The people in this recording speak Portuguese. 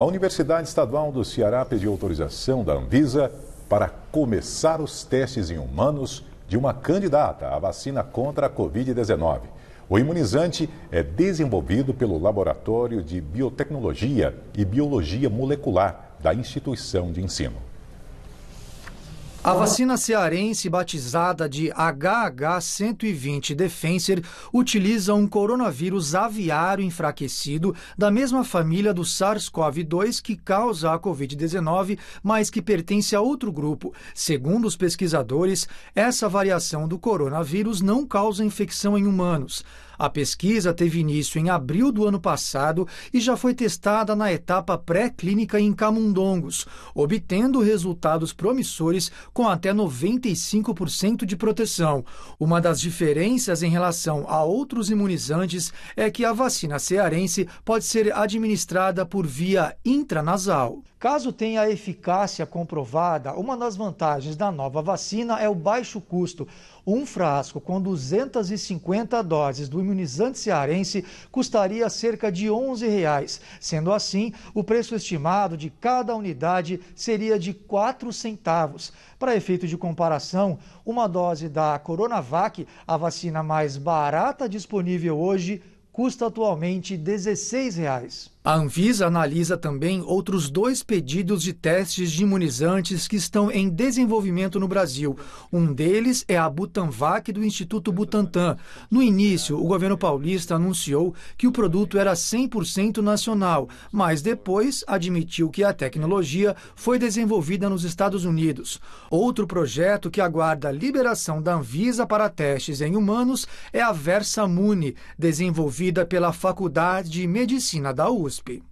A Universidade Estadual do Ceará pediu autorização da Anvisa para começar os testes em humanos de uma candidata à vacina contra a Covid-19. O imunizante é desenvolvido pelo Laboratório de Biotecnologia e Biologia Molecular da instituição de ensino. A vacina cearense, batizada de HH120 Defensor, utiliza um coronavírus aviário enfraquecido da mesma família do SARS-CoV-2 que causa a Covid-19, mas que pertence a outro grupo. Segundo os pesquisadores, essa variação do coronavírus não causa infecção em humanos. A pesquisa teve início em abril do ano passado e já foi testada na etapa pré-clínica em camundongos, obtendo resultados promissores com até 95% de proteção. Uma das diferenças em relação a outros imunizantes é que a vacina cearense pode ser administrada por via intranasal. Caso tenha eficácia comprovada, uma das vantagens da nova vacina é o baixo custo. Um frasco com 250 doses do imunizante cearense custaria cerca de R$ 11, reais. sendo assim, o preço estimado de cada unidade seria de R$ centavos. Para efeito de comparação, uma dose da Coronavac, a vacina mais barata disponível hoje, custa atualmente R$ 16. Reais. A Anvisa analisa também outros dois pedidos de testes de imunizantes que estão em desenvolvimento no Brasil. Um deles é a Butanvac do Instituto Butantan. No início, o governo paulista anunciou que o produto era 100% nacional, mas depois admitiu que a tecnologia foi desenvolvida nos Estados Unidos. Outro projeto que aguarda a liberação da Anvisa para testes em humanos é a Versamune, desenvolvida pela Faculdade de Medicina da USP. Gillespie